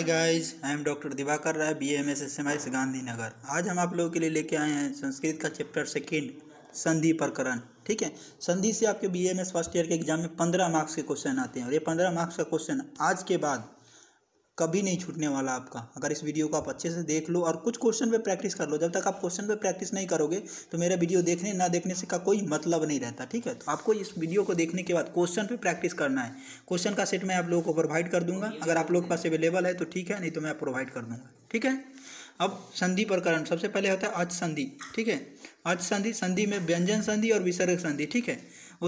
hi guys I am doctor Diwakar Rai B M S S M I Gandhinagar आज हम आप लोगों के लिए लेके आए हैं संस्कृत का चैप्टर सेकेंड संधि प्रकरण ठीक है संधि से आपके B M S first year के एग्जाम में पंद्रह मार्क्स के क्वेश्चन आते हैं और ये पंद्रह मार्क्स का क्वेश्चन आज के बाद कभी नहीं छूटने वाला आपका अगर इस वीडियो को आप अच्छे से देख लो और कुछ क्वेश्चन पे प्रैक्टिस कर लो जब तक आप क्वेश्चन पे प्रैक्टिस नहीं करोगे तो मेरा वीडियो देखने ना देखने से का कोई मतलब नहीं रहता ठीक है तो आपको इस वीडियो को देखने के बाद क्वेश्चन पे प्रैक्टिस करना है क्वेश्चन का सेट मैं आप लोगों को प्रोवाइड कर दूंगा अगर आप लोगों के पास अवेलेबल है तो ठीक है नहीं तो मैं प्रोवाइड कर दूंगा ठीक है अब संधि प्रकरण सबसे पहले होता है अच संधि ठीक है अच संधि संधि में व्यंजन संधि और विसर्ग संधि ठीक है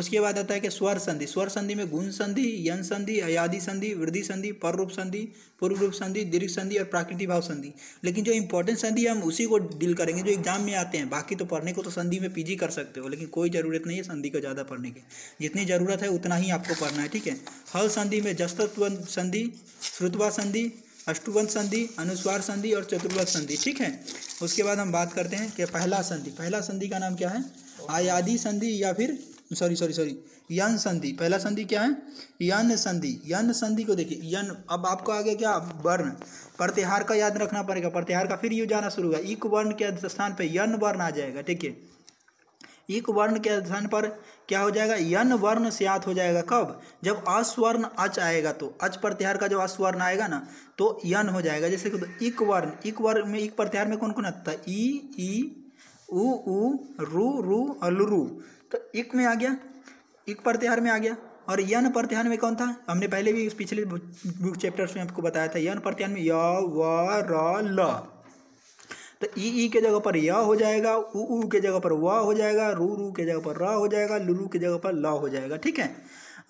उसके बाद आता है कि स्वर संधि स्वर संधि में गुण संधि यन संधि अयाधि संधि वृद्धि संधि पर रूप संधि पूर्व रूप संधि दीर्घ संधि और प्राकृतिक भाव संधि लेकिन जो इंपॉर्टेंट संधि है हम उसी को डील करेंगे जो एग्जाम में आते हैं बाकी तो पढ़ने को तो संधि में पीजी कर सकते हो लेकिन कोई ज़रूरत नहीं है संधि को ज़्यादा पढ़ने की जितनी ज़रूरत है उतना ही आपको पढ़ना है ठीक है हल संधि में जस्तत्व संधि श्रुतवा संधि अष्टुवंत संधि अनुस्वार संधि और चतुर्वत संधि ठीक है उसके बाद हम बात करते हैं कि पहला संधि पहला संधि का नाम क्या है आयादी संधि या फिर सॉरी सॉरी सॉरी यन संधि पहला संधि क्या है यन संधि यन संधि को देखिए यन अब आपको आ गया क्या वर्ण प्रतिहार का याद रखना पड़ेगा प्रतिहार का फिर यू जाना शुरू होगा इक वर्ण के स्थान पर यन वर्ण आ जाएगा ठीक है इक वर्ण के स्थान पर क्या हो जाएगा यन वर्ण स्यात हो जाएगा कब जब अस्वर्ण अच आएगा तो अच प्रत्याहार का जब अस्वर्ण आएगा ना तो यन हो जाएगा जैसे कि इक वर्ण इक वर्ण में इक प्रत्याहार में कौन कौन आता है ई ई उ ऊ रू रू अलरू तो इक में आ गया इक प्रत्याहार में आ गया और यन प्रत्याहार में कौन था हमने पहले भी इस पिछले बुक चैप्टर्स में आपको बताया था यन प्रत्याहार में य व र ल तो ई ई के जगह पर य हो जाएगा उ ऊ के जगह पर व हो जाएगा रू रू के जगह पर र हो जाएगा लू लू के जगह पर ल हो जाएगा ठीक है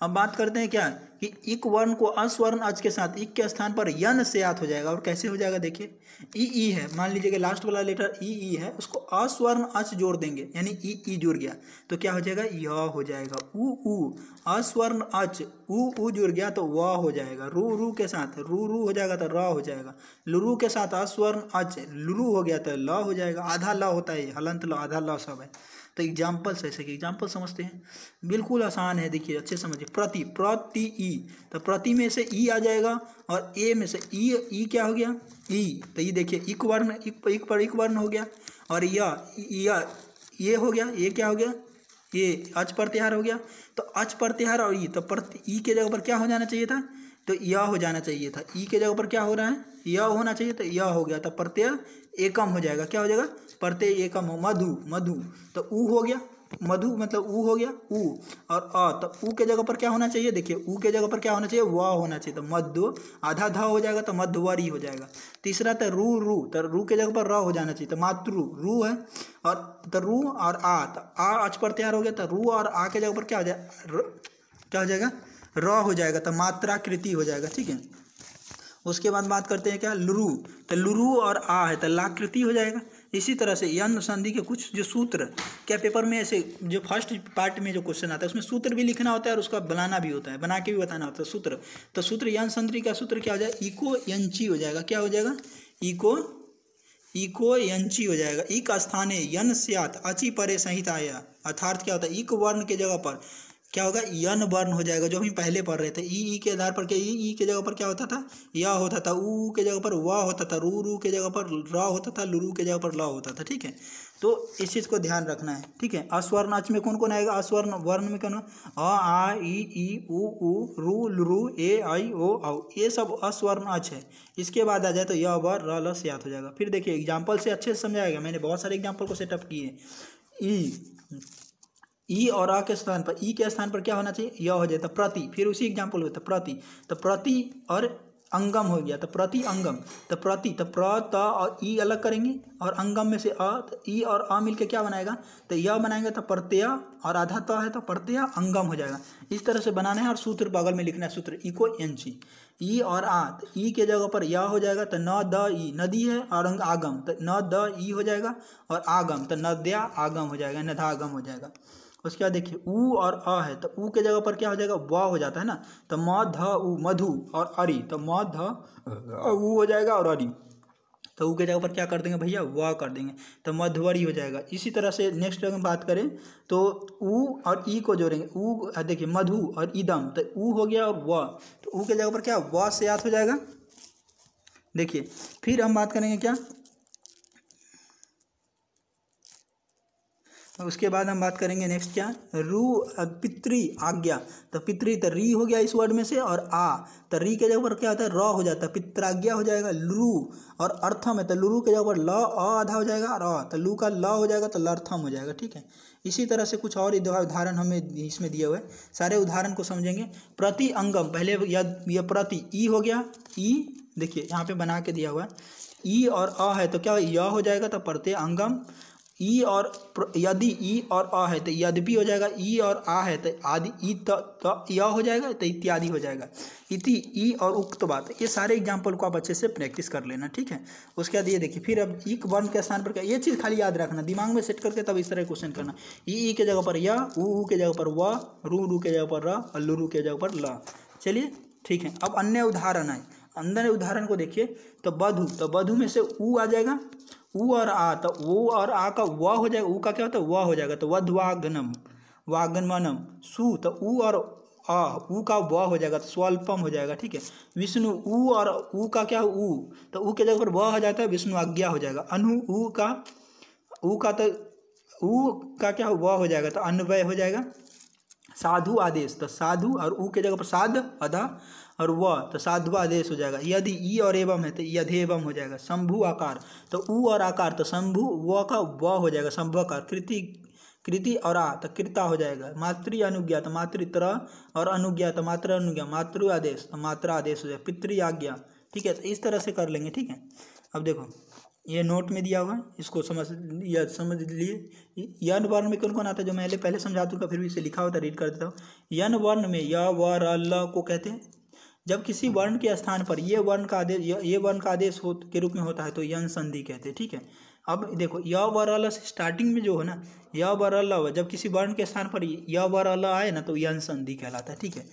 अब बात करते हैं क्या कि इक वर्ण को अस्वर्ण अज के साथ इक के स्थान पर यन से याद हो जाएगा और कैसे हो जाएगा देखिए ई ई है मान लीजिए कि लास्ट वाला लेटर ई ई है उसको अस्वर्ण अच जोड़ देंगे यानी ई ई जुड़ गया तो क्या हो जाएगा य हो जाएगा ऊ ऊ अस्वर्ण अच ऊ जुड़ गया तो व हो जाएगा रू रू के साथ रू रू हो जाएगा तो र हो जाएगा लुरू के साथ अस्वर्ण अच लुरू हो गया तो ल हो जाएगा आधा ल होता है हलंत ल आधा ल सब है तो एग्जाम्पल्स ऐसे कि एग्जाम्पल समझते हैं बिल्कुल आसान है देखिए अच्छे समझिए प्रति प्रति ई तो प्रति में से ई आ जाएगा और ए में से ई ई क्या हो गया ई तो ये देखिए इक वर्ण इक इक पर इक वर्ण हो गया और या या ये हो गया ये क्या हो गया ये अच प्रत्याहार हो गया तो अच प्रत्याहार और ई तो प्रति ई के जगह पर क्या हो जाना चाहिए था तो यह हो जाना चाहिए था ई के जगह पर क्या हो रहा है यह होना चाहिए तो यह हो गया तो प्रत्यय एकम हो जाएगा क्या हो जाएगा पढ़ते ये हो मधु मधु तो ऊ हो गया मधु मतलब ऊ हो गया ऊ और अ तो ऊ के जगह पर क्या होना चाहिए देखिए ऊ के जगह पर क्या होना चाहिए व होना चाहिए तो मध्य आधा ध हो जाएगा तो मध्यवरी हो जाएगा तीसरा तो रू रू तो रू के जगह पर र हो जाना चाहिए तो मातृ रू है और तो रू और आ तो आ अच तैयार हो गया तो रू और आ के जगह पर क्या हो जाए क्या हो जाएगा र हो जाएगा तो मात्राकृति हो जाएगा ठीक है उसके बाद बात करते हैं क्या लुरु तो लुरु और आ है तो लाकृति हो जाएगा इसी तरह से यान संधि के कुछ जो सूत्र क्या पेपर में ऐसे जो फर्स्ट पार्ट में जो क्वेश्चन आता है उसमें सूत्र भी लिखना होता है और उसका बनाना भी होता है बना के भी बताना होता है सूत्र तो सूत्र यान संधि का सूत्र क्या हो जाएगा इको यंची हो जाएगा क्या हो जाएगा इको इको यंची हो जाएगा इक स्थाने यन स्यात अची परे संहिताया अर्थात क्या होता है इक वर्ण के जगह पर क्या होगा यन वर्ण हो जाएगा जो हम पहले पढ़ रहे थे ई ई के आधार पर क्या ई ई के जगह पर क्या होता था या होता था ऊ के जगह पर वा होता था रू रू के जगह पर र होता था लुरू के जगह पर ल होता था ठीक है तो इस चीज़ को ध्यान रखना है ठीक है अस्वर्ण अच में कौन कौन आएगा अस्वर्ण वर्ण में कौन अ आ ई ई ऊ रू लुरू ए आई ओ औ ये सब अस्वर्ण अच है इसके बाद आ जाए तो यह वर र लस याद हो जाएगा फिर देखिए एग्जाम्पल से अच्छे से समझाएगा मैंने बहुत सारे एग्जाम्पल को सेटअप किए ई ई और अ के स्थान पर ई के स्थान पर क्या होना चाहिए यह हो तो प्रति फिर उसी एग्जाम्पल होता तो प्रति तो प्रति और अंगम हो गया तो प्रति अंगम तो प्रति तो प्र त और ई अलग करेंगे और अंगम में से अ तो ई और अ मिलके क्या बनाएगा तो यह बनाएंगे तो प्रत्यय और आधा त है तो प्रत्यय अंगम हो जाएगा इस तरह से बनाना है और सूत्र बगल में लिखना है सूत्र को एन सी ई और आ तो ई के जगह पर यह हो जाएगा तो न द ई नदी है और अंग आगम तो न द ई हो जाएगा और आगम तो नद्या आगम हो जाएगा नदागम हो जाएगा उसके बाद देखिए ऊ और अ है तो ऊ के जगह पर क्या हो जाएगा व हो जाता है ना तो म ध ऊ मधु और अरी तो म ध ऊ हो जाएगा और अरी तो ऊ के जगह पर क्या कर देंगे भैया व कर देंगे तो मधुवरी हो जाएगा इसी तरह से नेक्स्ट अगर बात करें तो ऊ और ई को जोड़ेंगे ऊ देखिए मधु और ईदम तो ऊ हो गया और व तो ऊ के जगह पर क्या व से याद हो जाएगा देखिए फिर हम बात करेंगे क्या उसके बाद हम बात करेंगे नेक्स्ट क्या रू पित्री आज्ञा तो पितृ तो री हो गया इस वर्ड में से और आ तो री के जगह पर क्या होता है र हो जाता है पित्राज्ञा हो जाएगा लू और अर्थम है तो लुरु के जगह पर ल आधा हो जाएगा और अ तो लू का ल हो जाएगा तो लर्थम हो जाएगा ठीक है इसी तरह से कुछ और उदाहरण हमें इसमें दिए हुए सारे उदाहरण को समझेंगे प्रति अंगम पहले यह प्रति ई हो गया ई देखिए यहाँ पे बना के दिया हुआ है ई और अ है तो क्या य हो जाएगा तो प्रत्यय अंगम ई और यदि ई और अ है तो भी हो जाएगा ई और आ है तो आदि ई त त य हो जाएगा तो इत्यादि हो जाएगा इति ई और उक्त बात ये सारे एग्जाम्पल को आप अच्छे से प्रैक्टिस कर लेना ठीक है उसके बाद ये देखिए फिर अब इक वर्ण के स्थान पर क्या ये चीज़ खाली याद रखना दिमाग में सेट करके तब इस तरह क्वेश्चन करना ई ई के जगह पर य ऊ ऊ के जगह पर व रू रू के जगह पर र अल्लू रू के जगह पर ल चलिए ठीक है अब अन्य उदाहरण है अंदर उदाहरण को देखिए तो बधु तो बधु में से ऊ आ जाएगा ऊ और आ तो वो और आ का व हो जाएगा ऊ का क्या होता है व हो जाएगा तो वध्वागनम वागनमनम सु तो ऊ और आ ऊ का व हो जाएगा तो स्वल्पम हो जाएगा ठीक है विष्णु ऊ और ऊ का क्या ऊ तो ऊ के जगह पर व हो जाता है विष्णु आज्ञा हो जाएगा अनु ऊ का ऊ का तो ऊ का क्या व हो जाएगा तो अन्वय हो जाएगा साधु आदेश तो साधु और ऊ के जगह पर साध अधा और व तो साधु आदेश हो जाएगा यदि ई और एवं है तो यदि एवं हो जाएगा शंभु आकार तो ऊ और आकार तो शंभु व का व हो जाएगा शंभु आकार कृति कृति और आ तो कृता हो जाएगा मातृ अनुज्ञा तो मातृतर और अनुज्ञा तो मातृ अनुज्ञा मातृ आदेश तो मात्रा आदेश हो जाएगा पितृ आज्ञा ठीक है तो इस तरह से कर लेंगे ठीक है अब देखो ये नोट में दिया हुआ इसको समझ या समझ लिए यन वर्ण में कौन कौन आता है जो मैं पहले समझा दूंगा फिर भी इसे लिखा हुआ था रीड कर देता हूँ यन वर्ण में या वर अल को कहते हैं जब किसी वर्ण के स्थान पर ये वर्ण का आदेश ये वर्ण का आदेश हो के रूप में होता है तो यन संधि कहते हैं ठीक है अब देखो य व से स्टार्टिंग में जो है ना य वर अल जब किसी वर्ण के स्थान पर य वर अल आए ना तो यन संधि कहलाता है ठीक है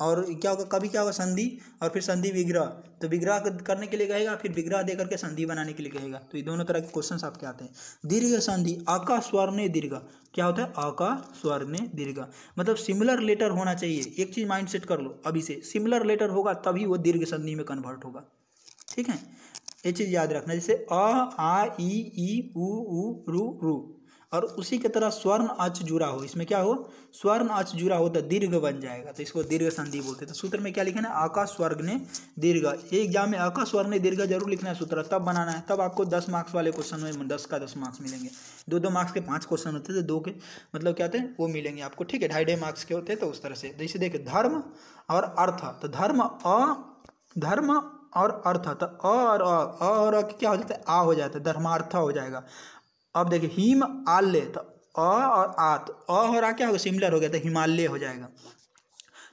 और क्या होगा कभी क्या होगा संधि और फिर संधि विग्रह तो विग्रह करने के लिए कहेगा फिर विग्रह दे करके संधि बनाने के लिए कहेगा तो ये दोनों तरह के क्वेश्चन आपके आते हैं दीर्घ संधि आका स्वर्ण दीर्घ क्या होता है आका स्वर्ण दीर्घ मतलब सिमिलर लेटर होना चाहिए एक चीज़ माइंड सेट कर लो अभी से सिमिलर लेटर होगा तभी वो दीर्घ संधि में कन्वर्ट होगा ठीक है ये चीज़ याद रखना जैसे अ आ, ई ऊ रू रू और उसी की तरह स्वर्ण अच जुड़ा हो इसमें क्या हो स्वर्ण अच जुड़ा हो तो दीर्घ बन जाएगा तो इसको दीर्घ संधि बोलते हैं तो सूत्र में क्या लिखना है आकाश स्वर्ग ने दीर्घ ये एग्जाम में आकाश स्वर्ग ने दीर्घ जरूर लिखना है सूत्र तब बनाना है तब आपको दस मार्क्स वाले क्वेश्चन में दस का दस मार्क्स मिलेंगे दो दो मार्क्स के पाँच क्वेश्चन होते थे दो के मतलब क्या होते हैं वो मिलेंगे आपको ठीक है ढाई ढाई मार्क्स के होते हैं तो उस तरह से जैसे तो देखिए धर्म और अर्थ तो धर्म अ धर्म और अर्थ तो अ और अ और क्या हो जाता है आ हो जाता है धर्मार्थ हो जाएगा अब देखिए हिम आल्य तो अ और आ तो अ और आ क्या होगा सिमिलर हो गया तो हिमालय हो जाएगा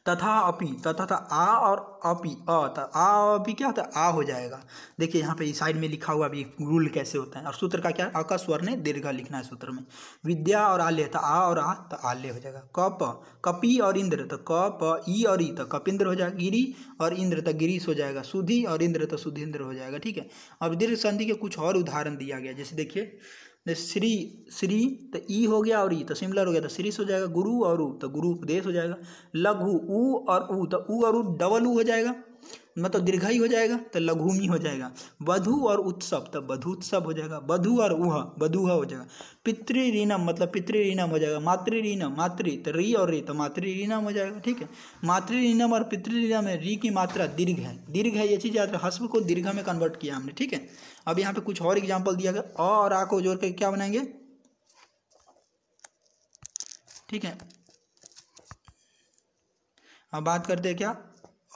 तथा अपी तथा था आ और अपी अ तो आ अपी क्या होता है आ हो जाएगा देखिए यहाँ पे साइड में लिखा हुआ अभी रूल कैसे होता है और सूत्र का क्या अका स्वर ने दीर्घ लिखना है सूत्र में विद्या और आल्य तो आ और आ तो आल्य हो जाएगा कप कपी और इंद्र तो क प ई और ई तो कपिंद्र हो जाएगा गिरी और इंद्र तो गिरीश हो जाएगा सुधी और इंद्र तो सुधींद्र हो जाएगा ठीक है अब दीर्घ संधि के कुछ और उदाहरण दिया गया जैसे देखिए श्री श्री तो ई हो गया और ई तो सिमिलर हो गया तो श्रीस हो जाएगा गुरु और ऊ तो गुरु उपदेश हो जाएगा लघु ऊ और ऊ तो ऊ और ऊ डबल ऊ हो जाएगा मतलब दीर्घाई हो जाएगा तो लघुमी हो जाएगा वधु और उत्सव तो वधु उत्सव हो जाएगा वधु और उह वधुह हो जाएगा पितृरीनम मतलब पितृरीनम हो जाएगा मातृरीनम मातृ तो री और री तो मातृरीनम हो जाएगा ठीक है मातृरीनम और पितृरीनम में री की मात्रा दीर्घ है दीर्घ है ये चीज़ याद हस्व को दीर्घ में कन्वर्ट किया हमने ठीक है अब यहाँ पे कुछ और एग्जाम्पल दिया गया अ और आ को जोड़ के क्या बनाएंगे ठीक है अब बात करते हैं क्या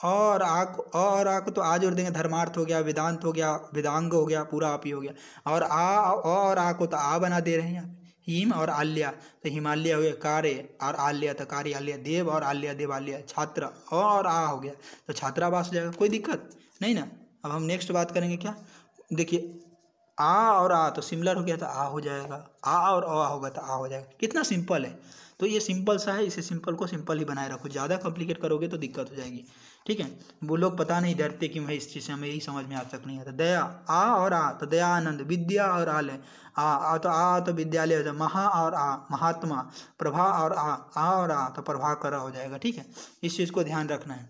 और आक और आक तो आ जोड़ देंगे धर्मार्थ हो गया वेदांत हो गया वेदांग हो गया पूरा आप ही हो गया और आ और आ को तो आ बना दे रहे हैं हिम और आल्या तो हिमालय हो गया कार्य और आल्या तो कार्य आल्या देव और आल्या देव आल्या छात्र और आ हो गया तो छात्रावास हो जाएगा कोई दिक्कत नहीं ना अब हम नेक्स्ट बात करेंगे क्या देखिए आ और आ तो सिमिलर हो गया तो आ हो जाएगा आ और अ होगा तो आ हो जाएगा कितना सिंपल है तो ये सिंपल सा है इसे सिंपल को सिंपल ही बनाए रखो ज़्यादा कॉम्प्लिकेट करोगे तो दिक्कत हो जाएगी ठीक है वो लोग पता नहीं डरते कि भाई इस चीज़ से हमें यही समझ में आज तक नहीं आता दया आ और आ तो दया आनंद विद्या और आलय आ आ तो आ तो विद्यालय हो महा और आ महात्मा प्रभा और आ आ और आ तो प्रभा कर हो जाएगा ठीक है इस चीज़ को ध्यान रखना है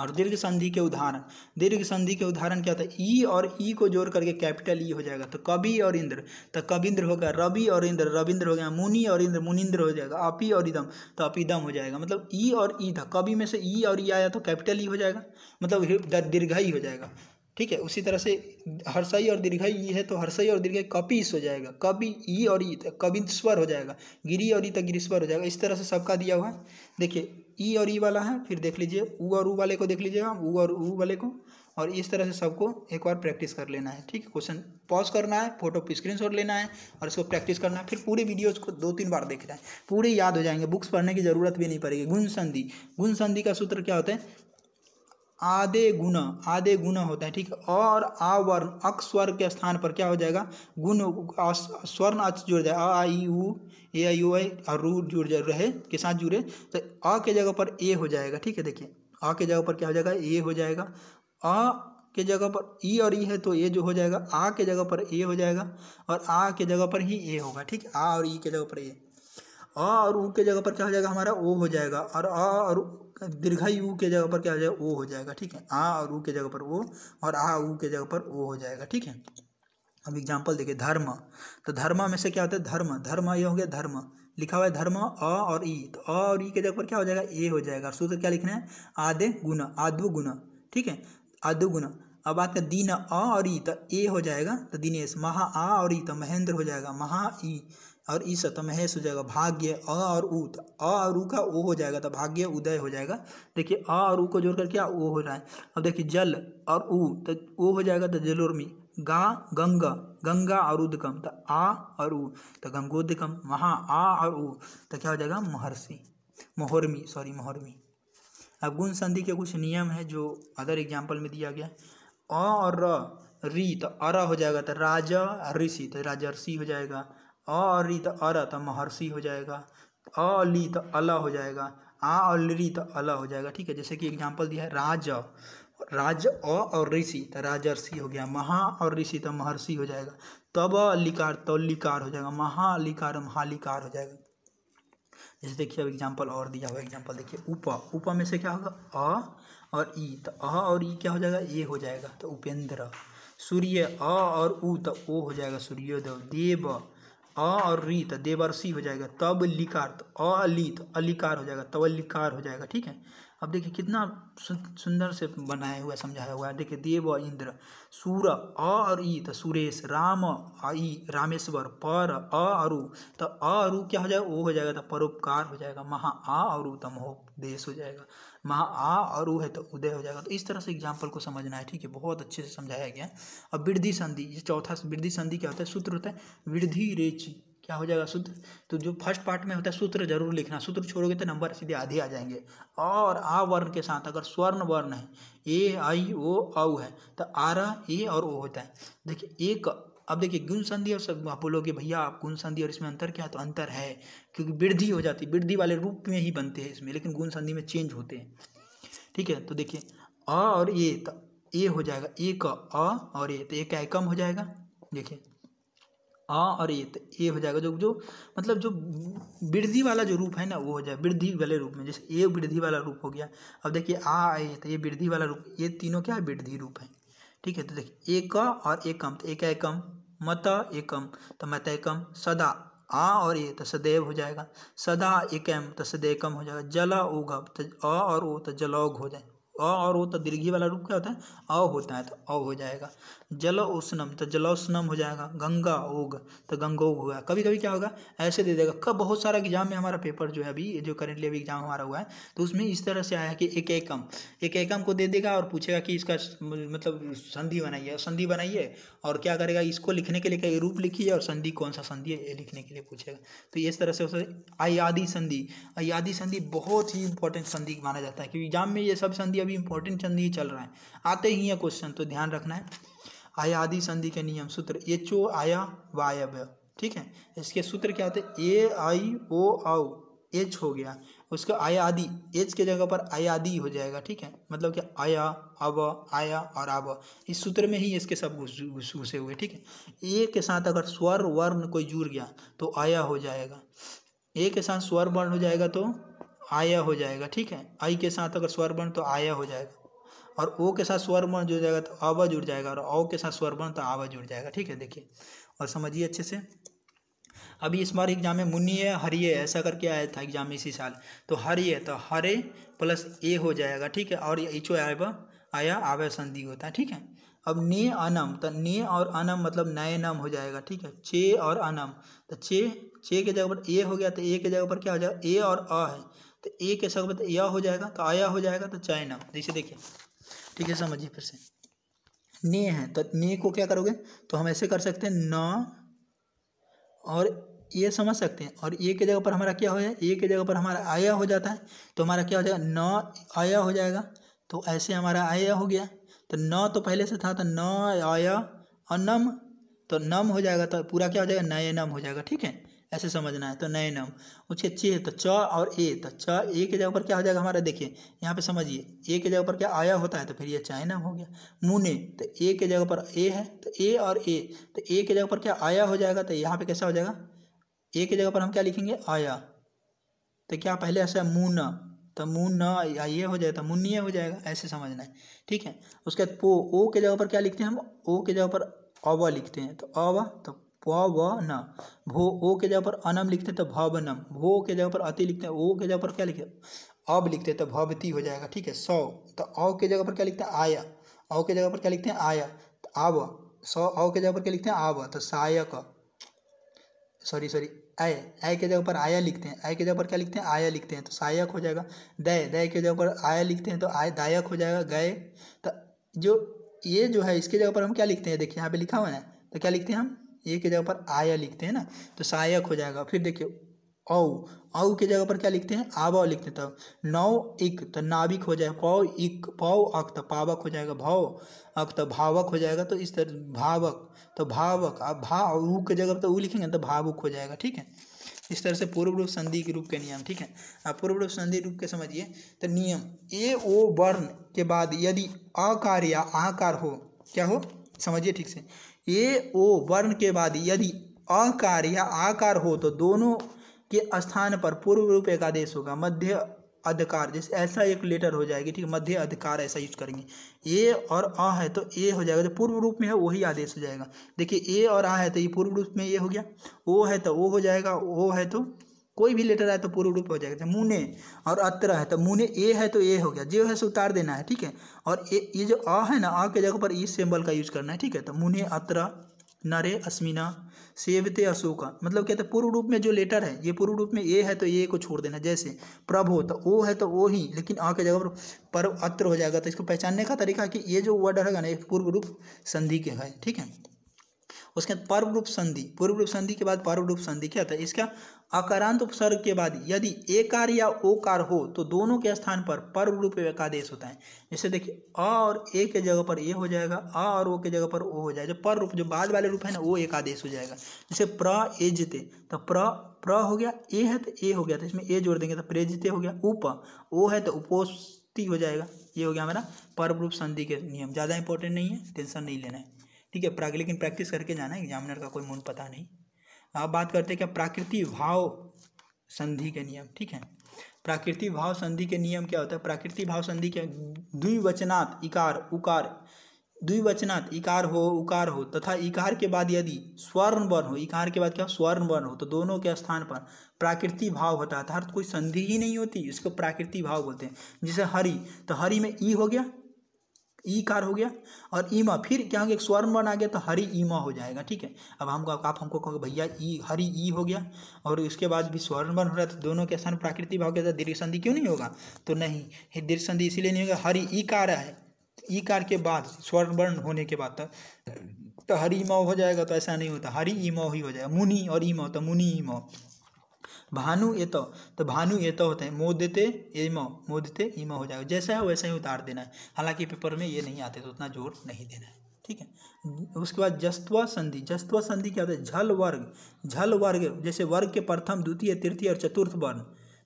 और दीर्घ संधि के उदाहरण दीर्घ संधि के उदाहरण क्या था ई और ई को जोड़ करके कैपिटल ई हो जाएगा तो कवि और इंद्र तो कविंद्र गया रवि और इंद्र रविंद्र हो गया मुनि और इंद्र मुनिंद्र हो जाएगा अपी और इदम तो अपीदम हो जाएगा मतलब ई और ई था कवि में से ई और ई आया तो कैपिटल ई हो जाएगा मतलब दीर्घ ही हो जाएगा ठीक है उसी तरह से हर्षाई और दीर्घाई ई है तो हर्षाई और कपी इस हो जाएगा कभी ई और ई तो स्वर हो जाएगा गिरी और ई तक गिरीश्वर हो जाएगा इस तरह से सबका दिया हुआ है देखिए ई और ई वाला है फिर देख लीजिए ऊ और ऊ वाले को देख लीजिएगा ऊ और ऊ वाले को और इस तरह से सबको एक बार प्रैक्टिस कर लेना है ठीक है क्वेश्चन पॉज करना है फोटो स्क्रीन शॉट लेना है और इसको प्रैक्टिस करना है फिर पूरे वीडियोज को दो तीन बार देखना है पूरे याद हो जाएंगे बुक्स पढ़ने की जरूरत भी नहीं पड़ेगी गुण संधि गुण संधि का सूत्र क्या होता है आधे गुना आधे गुना होता है ठीक है और आवर्ण अक्षवर स्वर के स्थान पर क्या हो जाएगा गुण स्वर्ण अक्ष जुड़ जाए अ आई ऊ ए आई यू आई और रू जुड़ जा रहे के साथ जुड़े तो अ के जगह पर ए हो जाएगा ठीक है देखिए अ के जगह पर क्या हो जाएगा ए हो जाएगा अ के जगह पर ई और ई है तो ए जो हो जाएगा आ के जगह पर ए हो जाएगा और आ के जगह पर ही ए होगा ठीक है आ और ई के जगह पर ए अ और ऊ के जगह पर क्या हो जाएगा हमारा ओ हो जाएगा और अ और ऊ के जगह पर क्या हो जाएगा ओ हो जाएगा ठीक है आ और ऊ के जगह पर ओ और आ ऊ के जगह पर ओ हो जाएगा ठीक है अब एग्जाम्पल देखिए धर्म तो धर्म में से क्या होता है धर्म धर्म ये हो गया धर्म लिखा हुआ है धर्म अ और ई तो अ और ई के जगह पर क्या हो जाएगा ए हो जाएगा सूत्र क्या लिखना है आधे गुण आधु गुण ठीक है आधु गुण अब बात करें दीन अ और ई तो ए हो जाएगा तो दिनेश महा आ और ई तो महेंद्र हो जाएगा महा ई और ई सतम है हो जाएगा भाग्य अ और ऊ तो अ और ऊ का ओ हो जाएगा तो भाग्य उदय हो जाएगा देखिए अ और ऊ को जोड़कर क्या ओ हो रहा है अब देखिए जल और ऊ तो ओ हो जाएगा तो जलोर्मी गा गंगा गंगा और उदकम तो आ और ऊ तो गंगोदकम वहाँ आ और ऊ तो क्या हो जाएगा महर्षि मोहर्मी सॉरी मोहर्मी अब गुण संधि के कुछ नियम है जो अदर एग्जाम्पल में दिया गया अ और री तो अरा हो जाएगा तो राजा ऋषि तो राजर्षि हो जाएगा अरित अर तो महर्षि हो जाएगा अली तो अला हो जाएगा आ और तो अला हो जाएगा ठीक है जैसे कि एग्जाम्पल दिया है राज राज अ और ऋषि तो राजर्षि हो गया महा और ऋषि तो महर्षि हो जाएगा तब लिकार तल्लिकार हो जाएगा अलिकार महालिकार हो जाएगा जैसे देखिए अब एग्जाम्पल और दिया हुआ एग्जाम्पल देखिए उप उप में से क्या होगा अ और ई तो अ और ई क्या हो जाएगा ए हो जाएगा तो उपेंद्र सूर्य अ और उ तो ओ हो जाएगा सूर्योदय देव अ और रीत हो जाएगा तब लिकार अलित अलिकार हो जाएगा तब अलिकार हो जाएगा ठीक है अब देखिए कितना सुंदर से बनाया हुआ समझाया हुआ है देखिए देव इंद्र सूर अ और ई तो सुरेश राम आई रामेश्वर पर अ अरु तो अरु क्या हो जाएगा वो हो जाएगा तो परोपकार हो जाएगा महा आ अरु तो देश हो जाएगा वहाँ आ और ऊ है तो उदय हो जाएगा तो इस तरह से एग्जाम्पल को समझना है ठीक है बहुत अच्छे से समझाया गया है अब वृद्धि संधि ये चौथा वृद्धि संधि क्या होता है सूत्र होता है वृद्धि रेची क्या हो जाएगा सूत्र तो जो फर्स्ट पार्ट में होता है सूत्र जरूर लिखना सूत्र छोड़ोगे तो नंबर सीधे आधे आ जाएंगे और आ वर्ण के साथ अगर स्वर्ण वर्ण है ए आई ओ औ है तो आरा ए और ओ होता है देखिए एक अब देखिए गुण संधि और सब आप बोलोगे भैया आप गुण संधि और इसमें अंतर क्या है तो अंतर है क्योंकि वृद्धि हो जाती है वृद्धि वाले रूप में ही बनते हैं इसमें लेकिन गुण संधि में चेंज होते हैं ठीक है तो देखिए अ और ए तो ए हो जाएगा ए का अ और ए तो ए क्या कम हो जाएगा देखिए अ और ए तो ए हो जाएगा जो जो मतलब जो वृद्धि वाला जो रूप है ना वो हो जाए वृद्धि वाले रूप में जैसे ए वृद्धि वाला रूप हो गया अब देखिए आ ए तो ये वृद्धि वाला रूप ये तीनों क्या है वृद्धि रूप है ठीक है तो देखिए ए और ए कम तो ए का मत एकम तो मत एकम सदा आ और ये तो सदैव हो जाएगा सदा इकम तो हो जाएगा जला उगम अ और ओ तो जलौग हो जाए अ और वो दीर्घी वाला रूप क्या होता है अ होता है तो अ हो जाएगा जल उष्णम तो जलोष्णम हो जाएगा गंगा ओग तो गंगोग हुआ कभी कभी क्या होगा ऐसे दे देगा कब बहुत सारा एग्जाम में हमारा पेपर जो है अभी जो करेंटली अभी एग्जाम हमारा हुआ है तो उसमें इस तरह से आया है कि एक एकम एक एकम को दे देगा और पूछेगा कि इसका मतलब संधि बनाइए संधि बनाइए और क्या करेगा इसको लिखने के लिए क्या रूप लिखिए और संधि कौन सा संधि है ये लिखने के लिए पूछेगा तो इस तरह से उसे अयादी संधि अयादी संधि बहुत ही इंपॉर्टेंट संधि माना जाता है क्योंकि एग्जाम में ये सब संधि अभी इंपॉर्टेंट संधि ही चल रहा है आते ही है क्वेश्चन तो ध्यान रखना है आया आदि संधि के नियम सूत्र एच ओ आया वायब ठीक है इसके सूत्र क्या होते ए आई ओ आओ एच हो गया उसका आया आदि एच के जगह पर आया आदि हो जाएगा ठीक है मतलब कि आया अब आया और अब इस सूत्र में ही इसके सब घुसे हुए ठीक है ए के साथ अगर स्वर वर्ण कोई जुड़ गया तो आया हो जाएगा ए के साथ स्वर वर्ण हो जाएगा तो आया हो जाएगा ठीक है आई के साथ अगर स्वर वर्ण तो आया हो जाएगा और ओ के साथ स्वर वर्ण जुड़ जाएगा तो आवा जुड़ जाएगा और औ के साथ स्वर वर्ण तो आवा जुड़ जाएगा ठीक है देखिए और समझिए अच्छे से अभी इस बार एग्जाम में मुन्नी है हरिय ऐसा करके आया था एग्जाम इसी साल तो हरिय तो हरे प्लस ए हो जाएगा ठीक है और इचो आया आया आवय संधि होता है ठीक है अब ने अनम तो ने और अनम मतलब नए नम हो जाएगा ठीक है चे और अनम तो चे चे के जगह पर ए हो गया तो ए के जगह पर क्या हो जाएगा ए और अ है तो ए के होगा तो या हो जाएगा तो आया हो जाएगा तो चाइना जैसे देखिए ठीक है समझिए फिर से ने है तो ने को क्या करोगे तो हम ऐसे कर सकते हैं न और ये समझ सकते हैं और ए के जगह पर हमारा क्या हो जाए ए के जगह पर हमारा आया हो जाता है तो हमारा क्या हो जाएगा न आया हो जाएगा तो ऐसे हमारा आया हो गया तो न तो पहले से था तो न आया और नम तो नम हो जाएगा तो पूरा क्या हो जाएगा नए नम हो जाएगा ठीक है ऐसे समझना है तो नए नम उसके चे तो च और ए तो च ए के जगह पर क्या हो जाएगा हमारा देखिए यहाँ पे समझिए ए के जगह पर क्या आया होता है तो फिर ये चाय नम हो गया मुने तो ए के जगह पर ए है तो ए और ए तो ए के जगह पर क्या आया हो जाएगा तो यहाँ पे कैसा हो जाएगा ए के जगह पर हम क्या लिखेंगे आया तो क्या पहले ऐसा है मुन तो मुन या ये हो जाएगा तो मुन्नीय हो जाएगा ऐसे समझना है ठीक है उसके बाद पो ओ के जगह पर क्या लिखते हैं हम ओ के जगह पर अवा लिखते हैं तो अव तो न भो ओ के जगह पर अनम लिखते तो भव नम भो के जगह पर अति लिखते हैं ओ के जगह पर क्या लिखते अब लिखते तो भवती हो जाएगा ठीक है सौ तो औ के जगह पर क्या लिखते हैं आया औ के जगह पर क्या लिखते हैं आया तो आव सौ औ के जगह पर क्या लिखते हैं आव तो सायक सॉरी सॉरी आय आय के जगह पर आया लिखते हैं आय के जगह पर क्या लिखते हैं आया लिखते हैं तो सहायक हो जाएगा दय दय के जगह पर आया लिखते हैं तो आय दायक हो जाएगा गए तो जो ये जो है इसके जगह पर हम क्या लिखते हैं देखिए यहाँ पे लिखा हुआ है तो क्या लिखते हैं हम ए के जगह पर आया लिखते हैं ना तो सहायक हो जाएगा फिर देखिए औ औ के जगह पर क्या लिखते हैं आवा लिखते हैं तब नौ इक तो नाविक हो जाएगा पौ इक पौ अक तो पावक हो जाएगा भाव अक तो भावक हो जाएगा तो इस तरह भावक तो भावक अब भाव ऊ के जगह पर तो ऊ लिखेंगे तो भावुक हो जाएगा ठीक है इस तरह से पूर्व रूप संधि के रूप के नियम ठीक है आप पूर्व रूप संधि रूप के समझिए तो नियम ए ओ वर्ण के बाद यदि अकार या आकार हो क्या हो समझिए ठीक से ये ओ वर्ण के बाद यदि अकार या आकार हो तो दोनों के स्थान पर पूर्व रूप एक आदेश होगा मध्य अधिकार जैसे ऐसा एक लेटर हो जाएगी ठीक मध्य अधिकार ऐसा यूज करेंगे ए और अ है तो ए हो जाएगा जो तो पूर्व रूप में है वही आदेश हो जाएगा देखिए ए और आ है तो ये पूर्व रूप में ये हो गया ओ है तो ओ हो जाएगा ओ है तो कोई भी लेटर आए तो पूर्व रूप हो जाएगा मुने और अत्र है तो मुने ए है तो ए हो गया जो है सो उतार देना है ठीक है और ए ये जो अ है ना अ के जगह पर इस सिंबल का यूज करना है ठीक है तो मुने अत्र नरे अस्मिना सेवते अशोका मतलब कहते तो हैं पूर्व रूप में जो लेटर है ये पूर्व रूप में ए है तो ए को छोड़ देना जैसे प्रभो तो ओ है तो ओ ही लेकिन आ के जगह पर अत्र हो जाएगा तो इसको पहचानने का तरीका कि ये जो वर्ड रहेगा ना ये पूर्व रूप संधि के है ठीक है उसके बाद पर्व रूप संधि पूर्व रूप संधि के बाद पर्व रूप संधि क्या होता है इसका अकारांत उपसर्ग के बाद यदि एकार या ओकार हो तो दोनों के स्थान पर पर्व रूप एकादेश होता है जैसे देखिए अ और ए के जगह पर ए हो जाएगा अ और ओ के जगह पर ओ हो जाएगा जो पर रूप जो बाद वाले रूप है ना वो एकादेश हो जाएगा जैसे प्र ए जीते तो प्र प्र हो गया ए है तो ए हो गया तो इसमें ए जोड़ देंगे तो जिते हो गया उप ओ है तो उपोस्ती हो जाएगा ये हो गया हमारा पर्व रूप संधि के नियम ज़्यादा इंपॉर्टेंट नहीं है टेंशन नहीं लेना है ठीक है प्राग लेकिन प्रैक्टिस करके जाना है एग्जामिनर का कोई मूल पता नहीं अब बात करते हैं क्या प्राकृतिक भाव संधि के नियम ठीक है प्राकृतिक भाव संधि के नियम क्या होता है प्राकृतिक भाव संधि क्या द्विवचनात् इकार उकार द्विवचनात् इकार हो उकार हो तथा इकार के बाद यदि स्वर्ण वर्ण हो इकार के बाद क्या स्वर्ण वर्ण हो तो दोनों के स्थान पर प्राकृतिक भाव होता है अर्थात कोई संधि ही नहीं होती इसको प्राकृतिक भाव बोलते हैं जैसे हरि तो हरि में ई हो गया ई कार हो गया और ईमा फिर क्या हो गया स्वर्ण वर्ण आ गया तो हरी ईमा हो जाएगा ठीक है अब हमको आप हमको कहोगे भैया ई हरी ई हो गया और उसके बाद भी स्वर्ण वर्ण हो रहा है तो दोनों के स्थान प्राकृतिक भाव के साथ दीर्घ संधि क्यों नहीं होगा तो नहीं दीर्घ संधि इसीलिए नहीं होगा हरी ई कार है ई कार के बाद स्वर्ण वर्ण होने के बाद तो हरी ईमा हो जाएगा तो ऐसा नहीं होता हरी ईमा ही हो जाएगा मुनि और ईमा तो मुनि ईमा भानु ये तो भानु तो होते हैं मोदते इम मोदते इम हो जाएगा जैसा है वैसा ही उतार देना है हालांकि पेपर में ये नहीं आते तो उतना जोर नहीं देना है ठीक है उसके बाद जस्तवा संधि जस्तवा संधि क्या होता है झल वर्ग झल वर्ग जैसे वर्ग के प्रथम द्वितीय तृतीय और चतुर्थ वर्ण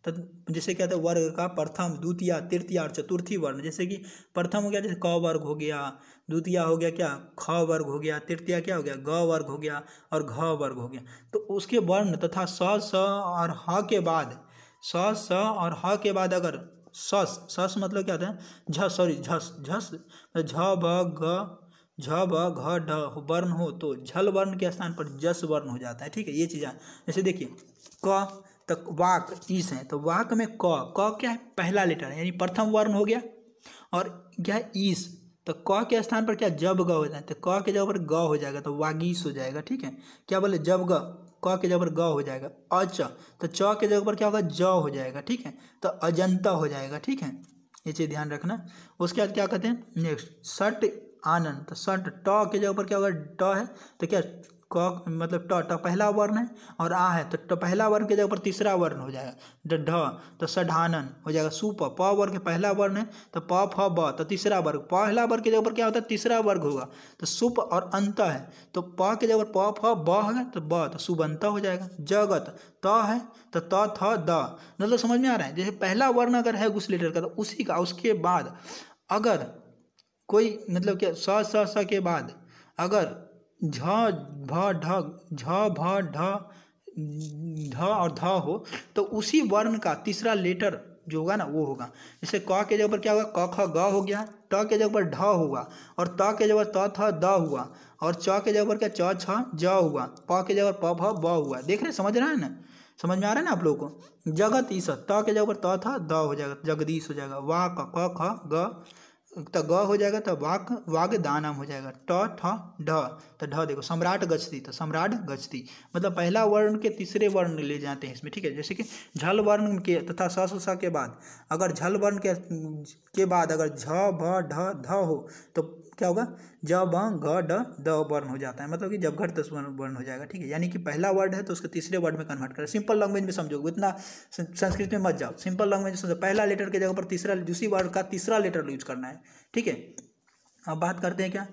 तो जैसे क्या होता है वर्ग का प्रथम द्वितीय तृतीय और चतुर्थी वर्ण जैसे कि प्रथम हो गया जैसे क वर्ग हो गया द्वितीय हो गया क्या ख वर्ग हो गया तृतीय क्या हो गया ग वर्ग हो गया और घ वर्ग हो गया तो उसके वर्ण तथा स स और ह के बाद स स और ह के बाद अगर सस सस मतलब क्या होता है झ सॉरी झस झस झ भ ग झ भ घ ढ वर्ण हो तो झल वर्ण के स्थान पर जस वर्ण हो जाता है ठीक है ये चीज़ें जैसे देखिए क तो वाक ईस है तो वाक में क क क्या है पहला लेटर है यानी प्रथम वर्ण हो गया और क्या है ईस तो क के स्थान पर क्या जब ग हो जाए तो क के जगह पर ग हो जाएगा तो वागीस हो जाएगा ठीक है क्या बोले जब ग क के जगह पर ग हो जाएगा अच तो च के जगह पर क्या होगा ज हो जाएगा ठीक है तो अजंता हो जाएगा ठीक है ये चीज़ ध्यान रखना उसके बाद क्या कहते हैं नेक्स्ट सट आनंद तो सट ट के जगह पर क्या होगा ट है तो क्या क मतलब ट ट पहला वर्ण है और आ है तो ट पहला वर्ण के जगह पर तीसरा वर्ण हो जाएगा ढ तो सढ़ानन हो जाएगा सुप प वर्ग पहला वर्ण है तो प फ ब तो तीसरा वर्ग पहला वर्ग के जगह पर क्या होता है तीसरा वर्ग होगा तो सुप और अंत है तो प के जगह पर प फ ब है तो ब तो अंत हो जाएगा जगत त है तो त थ द मतलब समझ में आ रहा है जैसे पहला वर्ण अगर है घुसलेटर लेटर का तो उसी का उसके बाद अगर कोई मतलब क्या स स के बाद अगर झ भ ढ झ भ ढ ढ और ध हो तो उसी वर्ण का तीसरा लेटर जो होगा ना वो होगा जैसे क के जगह पर क्या होगा क ख ग हो गया ट के जगह पर ढ होगा और त के जगह पर त थ द हुआ और च के जगह पर क्या च छ ज हुआ प के जगह पर प भ ब हुआ देख रहे समझ रहे हैं ना समझ में आ रहा है ना आप लोगों को जगत ईस त के जगह पर त थ द हो जाएगा जगदीश हो जाएगा वाह क ख ग तो ग हो जाएगा तो वाग वाग दानम हो जाएगा ट ठ ढ तो ढ देखो सम्राट गच्छती तो सम्राट गच्छती मतलब पहला वर्ण के तीसरे वर्ण ले जाते हैं इसमें ठीक है जैसे कि झल वर्ण के तथा तो स के बाद अगर झल वर्ण के के बाद अगर झ भ ढ ध हो तो क्या होगा जब घ ड द वर्ण हो जाता है मतलब कि जब घट दस वर्ण हो जाएगा ठीक है यानी कि पहला वर्ड है तो उसके तीसरे वर्ड में कन्वर्ट करें सिंपल लैंग्वेज में समझो इतना संस्कृत में मत जाओ सिंपल लैंग्वेज में समझो पहला लेटर के जगह पर तीसरा दूसरी वर्ड का तीसरा लेटर यूज करना है ठीक है अब बात करते हैं क्या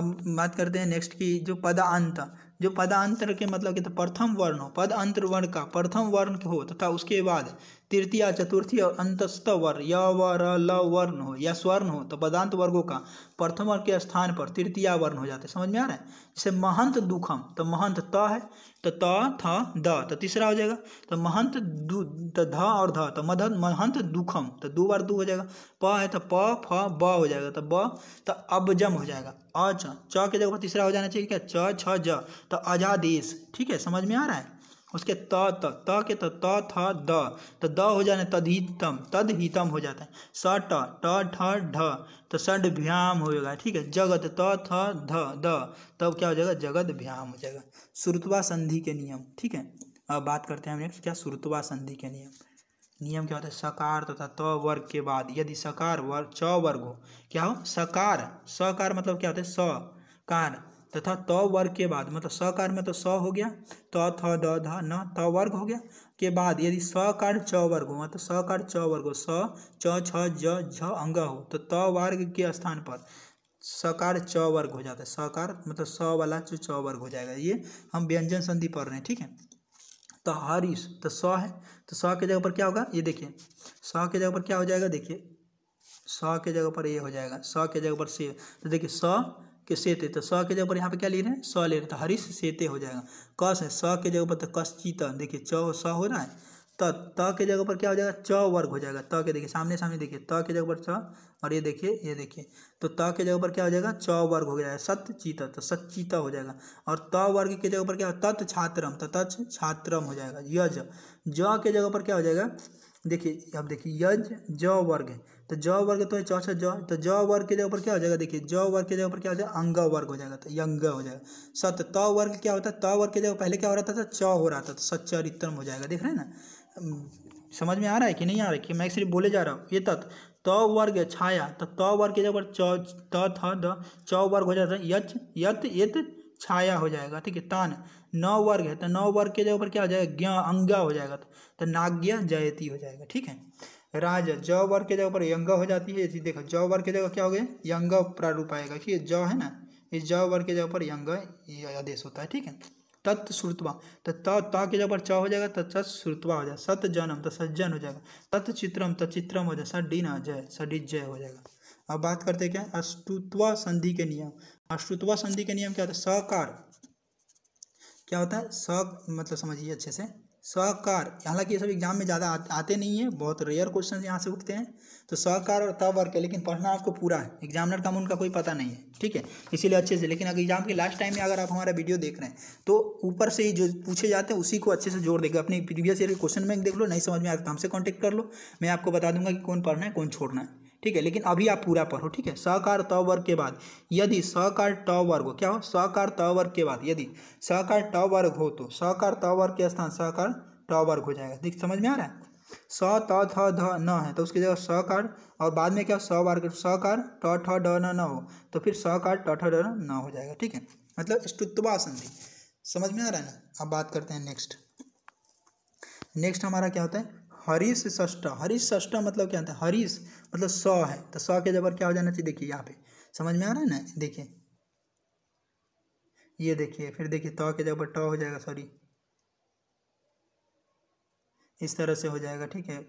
अब बात करते हैं नेक्स्ट की जो पदांत जो पदांतर के मतलब कि तो प्रथम वर्ण हो पद अंतर वर्ण का प्रथम वर्ण हो तथा उसके बाद तृतीय चतुर्थी और अंतस्थ वर्ण य व ल वर्ण हो या स्वर्ण हो तो पदांत वर्गों का प्रथम वर्ग के स्थान पर तृतीय वर्ण हो जाते समझ में आ रहा है जैसे महंत दुखम तो महंत त है तो त थ द तो तीसरा हो जाएगा तो महंत दु तो ध और ध तो मध महंत दुखम तो दो बार दू हो जाएगा प है तो प फ ब हो जाएगा तो ब तो अबजम हो जाएगा अच च के जगह पर तीसरा हो जाना चाहिए क्या च छ ज तो अजादेश ठीक है समझ में आ रहा है उसके त त त के त त थ द तो द हो जाने तदहितम तदहितम हो जाता है स ट ट ठ ढ तो सड भ्याम होगा ठीक है जगत त थ ध द तब क्या हो जाएगा जगत भ्याम हो जाएगा श्रुतवा संधि के नियम ठीक है अब बात करते हैं हम नेक्स्ट क्या श्रुतवा संधि के नियम नियम क्या होता है सकार तथा तो त वर्ग के बाद यदि सकार वर्ग च वर्ग हो क्या हो सकार सकार मतलब क्या होता है स कार तथा त वर्ग के बाद मतलब सकार में तो स हो गया त थ द ध न त वर्ग हो गया के बाद यदि सकार च वर्ग हो मतलब सकार च वर्ग हो स च छ ज झ अंग हो तो त वर्ग के स्थान पर सकार च वर्ग हो जाता है सकार मतलब स वाला च वर्ग हो जाएगा ये हम व्यंजन संधि पढ़ रहे हैं ठीक है तो हरीश तो स है तो स के जगह पर क्या होगा ये देखिए स के जगह पर क्या हो जाएगा देखिए स के जगह पर ये हो जाएगा स के जगह पर से तो देखिए स के सेते तो स के जगह पर यहाँ पे क्या ले रहे हैं स ले रहे हैं तो हरीश सेते हो जाएगा कस है स के जगह पर तो कस चीत देखिए च स हो रहा है त तो त के जगह पर क्या हो जाएगा च वर्ग हो जाएगा त के देखिए सामने सामने देखिए त के जगह पर च और ये देखिए ये देखिए तो त के जगह पर क्या हो जाएगा च वर्ग हो जाएगा सत्य तो चीता तो सच्चीता हो जाएगा और त वर्ग के जगह पर क्या तत् छात्रम तो तत् छात्रम हो जाएगा यज ज के जगह पर क्या हो जाएगा देखिए अब देखिए यज ज वर्ग है तो ज वर्ग तो है च ज तो ज वर्ग के जगह पर क्या हो जाएगा देखिए ज वर्ग के जगह पर क्या हो जाएगा अंग वर्ग हो जाएगा तो यंग हो जाएगा सत त तो वर्ग क्या होता है त वर्ग के जगह पहले क्या हो रहा था तो च हो रहा था तो सच्चरितम हो जाएगा देख रहे हैं ना समझ में आ रहा है कि नहीं आ रहा है कि मैं सिर्फ बोले जा रहा हूँ ये तत् त वर्ग छाया तो त वर्ग के जगह पर च त च वर्ग हो जाता है यच यत यत छाया हो जाएगा ठीक है तान नौ वर्ग है तो नौ वर्ग के जगह पर क्या हो जाएगा ज्ञ अंगा हो जाएगा तो नाग्ञ जयती हो जाएगा ठीक है राज जौ वर्ग के जगह पर यंग हो जाती है देखो जौ वर्ग के जगह क्या हो गया यंग प्रारूप आएगा कि जौ है ना इस जौ वर्ग के जगह पर यंग आदेश होता है ठीक है तत् श्रुतवा तो त के जगह पर च हो जाएगा तो श्रुतवा हो जाएगा सत जनम तो सज्जन हो जाएगा तत् तत्चित्रम तचित्रम हो जाएगा सडी सडीन जय सडी जय हो जाएगा अब बात करते हैं क्या अष्टुत्व संधि के नियम अष्टुत्व संधि के नियम क्या होता है सकार क्या होता है स मतलब समझिए अच्छे से सहकार हालांकि ये सब एग्जाम में ज़्यादा आते नहीं है बहुत रेयर क्वेश्चन यहाँ से उठते हैं तो सहकार और तब वर्क है लेकिन पढ़ना आपको पूरा है एग्जामिनर का उनका कोई पता नहीं है ठीक है इसीलिए अच्छे से लेकिन अगर एग्जाम के लास्ट टाइम में अगर आप हमारा वीडियो देख रहे हैं तो ऊपर से ही जो पूछे जाते हैं उसी को अच्छे से जोड़ देगा अपने प्रीवियस ईयर के क्वेश्चन बैंक देख लो नहीं समझ में आता तो हमसे कॉन्टेक्ट कर लो मैं आपको बता दूंगा कि कौन पढ़ना है कौन छोड़ना है ठीक है लेकिन अभी आप पूरा पढ़ो ठीक है सहकार त वर्ग के बाद यदि सहकार ट वर्ग हो क्या हो सहकार त वर्ग के बाद यदि सहकार ट वर्ग हो तो सहकार त वर्ग के स्थान सहकार ट वर्ग हो जाएगा देख समझ में आ रहा है स त थ ध न है तो उसकी जगह सहकार और बाद में क्या स वर्ग सहकार ट ठ ड न हो तो फिर सहकार ट ठ ड न हो जाएगा ठीक है मतलब स्तुत्वा संधि समझ में आ रहा है ना अब बात करते हैं नेक्स्ट नेक्स्ट हमारा क्या होता है हरीश ष्ट हरीश ष्ट मतलब क्या होता है हरीश मतलब स है तो सौ के जबर क्या हो जाना चाहिए देखिए यहाँ पे समझ में आ रहा है ना देखिए ये देखिए फिर देखिए त के जबर ट हो जाएगा सॉरी इस तरह से हो जाएगा ठीक है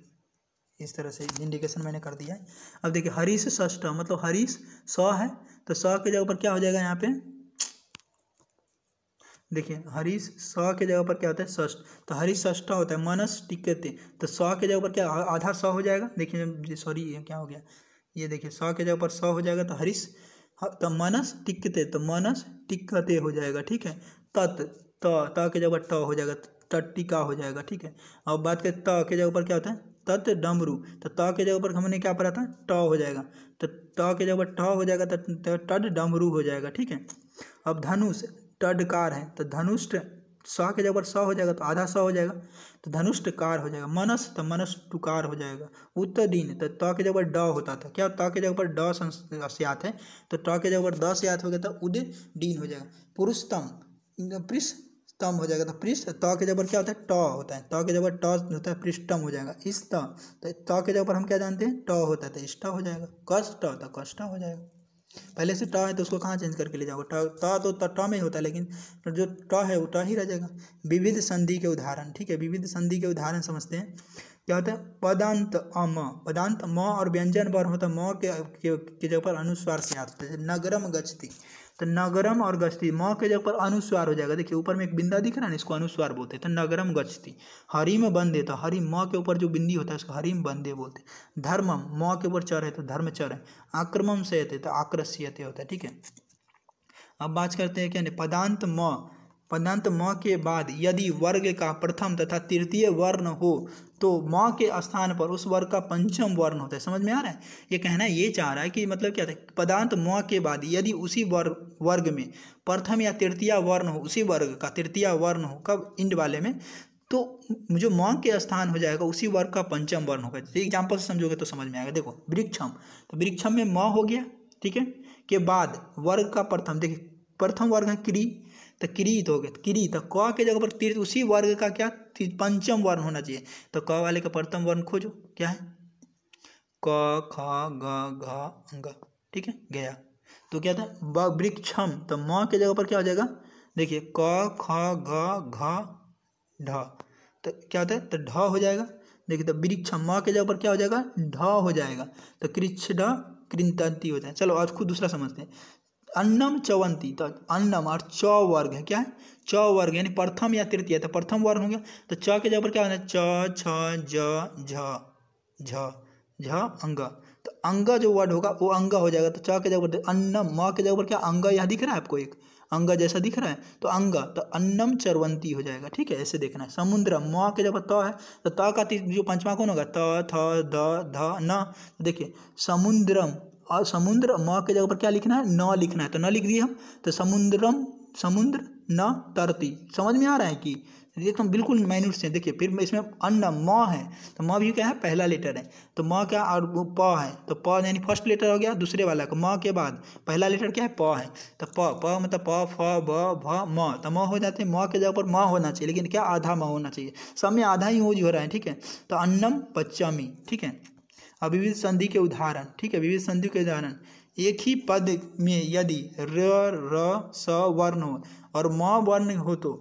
इस तरह से इंडिकेशन मैंने कर दिया है अब देखिए हरीश ष्ट मतलब हरीश स है तो सौ के जगह पर क्या हो जाएगा यहाँ पे देखिए हरीश स के जगह पर क्या होता है षष्ठ तो हरीश सष्ट होता है मनस टिकते तो स के जगह पर क्या आधा स हो जाएगा देखिए सॉरी ये क्या हो गया ये देखिए स के जगह पर स हो जाएगा तो हरीश तो मनस टिकते तो मनस टिकते हो जाएगा ठीक है तत् त त के जगह पर ट हो जाएगा टिका हो जाएगा ठीक है अब बात करें त के जगह पर क्या होता है तत् डमरू तो त के जगह पर हमने क्या पढ़ा था ट हो जाएगा तो ट के जगह पर ट हो जाएगा तो टड तो डमरू हो जाएगा ठीक है अब धनुष टडकार है तो धनुष्ट स के जगह पर सा हो जाएगा तो आधा स हो जाएगा तो धनुष्ट कार हो जाएगा मनस तो मनस टुकार हो जाएगा उत्तर दिन तो त के जगह पर ड होता था क्या त के जगह पर ड है तो ट के जगह पर द से हो गया था तो उद दिन हो जाएगा पुरुषतम पृष्ठतम हो जाएगा तो पृष्ठ त के जगह पर क्या होता है ट होता है त के जगह पर ट होता है पृष्ठम हो जाएगा इस तो त के जगह पर हम क्या जानते हैं ट होता है तो इष्ट हो जाएगा कष्ट तो कष्ट हो जाएगा पहले से ट है तो उसको कहाँ चेंज करके ले जाओगे ट तो ट में ही होता है लेकिन जो ट है वो ट ही रह जाएगा विविध संधि के उदाहरण ठीक है विविध संधि के उदाहरण समझते हैं क्या होता है पदांत अम पदांत म और व्यंजन वर्ण होता है म के, के, के जगह पर अनुस्वार से आता है नगरम गच्छति तो नगरम और गच्छति म के जगह पर अनुस्वार हो जाएगा देखिए ऊपर में एक बिंदा दिख रहा है ना इसको अनुस्वार बोलते हैं तो नगरम गच्छति हरिम बंदे तो हरिम म के ऊपर जो बिंदी होता है उसको हरिम बंदे बोलते हैं धर्मम म के ऊपर चर है तो धर्म चर है आक्रमम से तो आक्रस्यते होता है ठीक है अब बात करते हैं क्या पदांत म पदंत म के बाद यदि वर्ग का प्रथम तथा तृतीय वर्ण हो तो म के स्थान पर उस वर्ग का पंचम वर्ण होता है समझ में आ रहा है ये कहना ये चाह रहा है कि मतलब क्या था पदांत म के बाद यदि उसी वर्ग वर्ग में प्रथम या तृतीय वर्ण हो उसी वर्ग का तृतीय वर्ण हो कब इंड वाले में तो जो म के स्थान हो जाएगा उसी वर्ग का पंचम वर्ण होगा जैसे एग्जाम्पल से समझोगे तो समझ में आएगा देखो वृक्षम तो वृक्षम में म हो गया ठीक है के बाद वर्ग का प्रथम देखिए प्रथम वर्ग है क्री तो किरीत हो गया तो क्रीत तो क के जगह पर तीर्थ उसी वर्ग का क्या पंचम वर्ण होना चाहिए तो क वाले का प्रथम वर्ण खोजो क्या है क ख ग घ ठीक है गया तो क्या था ब वृक्षम तो म के जगह पर क्या हो जाएगा देखिए क ख ग घ ढ तो क्या होता है तो ढ हो जाएगा देखिए तो वृक्ष म के जगह पर क्या हो जाएगा ढ हो जाएगा तो कृक्ष ढ कृंतांति होता है चलो आज खुद दूसरा समझते हैं अन्नम चवंती तो अन्नम और च वर्ग है क्या है च वर्ग यानी प्रथम या तृतीय तो प्रथम वर्ग हो गया तो च के जगह पर क्या होना है च छ ज झ झ अंग तो अंग जो वर्ड होगा वो अंग हो जाएगा तो च के जगह पर अन्नम म के जगह पर क्या अंग यहाँ दिख रहा है आपको एक अंग जैसा दिख रहा है तो अंग तो अन्नम चरवंती हो जाएगा ठीक है ऐसे देखना है समुद्र म के जगह त है तो त का जो पंचमा कौन होगा त थ ध ध न देखिए समुद्रम और समुद्र म के जगह पर क्या लिखना है न लिखना है तो न लिख दिए हम तो समुद्रम समुद्र न तरती समझ में आ रहा है कि ये तो बिल्कुल माइनूट से देखिए फिर इसमें अन्न म है तो म भी क्या है पहला लेटर है तो म क्या और प है तो प यानी फर्स्ट लेटर हो गया दूसरे वाला का म के बाद पहला लेटर क्या है प है तो प प मतलब प फ ब भ म तो म हो जाते हैं म के जगह पर म होना चाहिए लेकिन क्या आधा म होना चाहिए सब में आधा ही यूज हो रहा है ठीक है तो अन्नम पच्चमी ठीक है अविविध संधि के उदाहरण ठीक है विविध संधि के उदाहरण एक ही पद में यदि र र स वर्ण हो और म वर्ण हो तो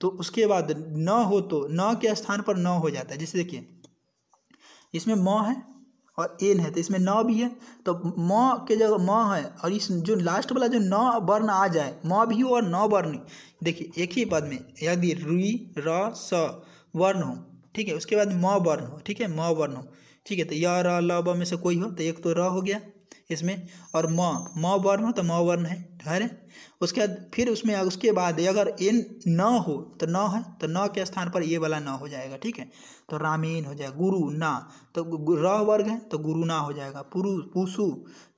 तो उसके बाद न हो तो न के स्थान पर न हो जाता है जैसे देखिए इसमें म है और एन है तो इसमें न भी है तो म के जगह म है और इस जो लास्ट वाला जो न वर्ण आ जाए म भी हो और न वर्ण देखिए एक ही पद में यदि रुई र स वर्ण हो ठीक है उसके बाद म वर्ण हो ठीक है म वर्ण हो ठीक है तो या रा ला बा में से कोई हो तो एक तो रा हो गया इसमें और माँ माँ वर्ण हो तो माँ वर्ण है है उसके बाद फिर उसमें उसके बाद अगर एन न हो तो न है तो न के स्थान पर ये वाला न हो जाएगा ठीक है तो रामेन हो जाएगा गुरु ना तो र वर्ग है तो गुरु ना हो जाएगा पुरु पुसु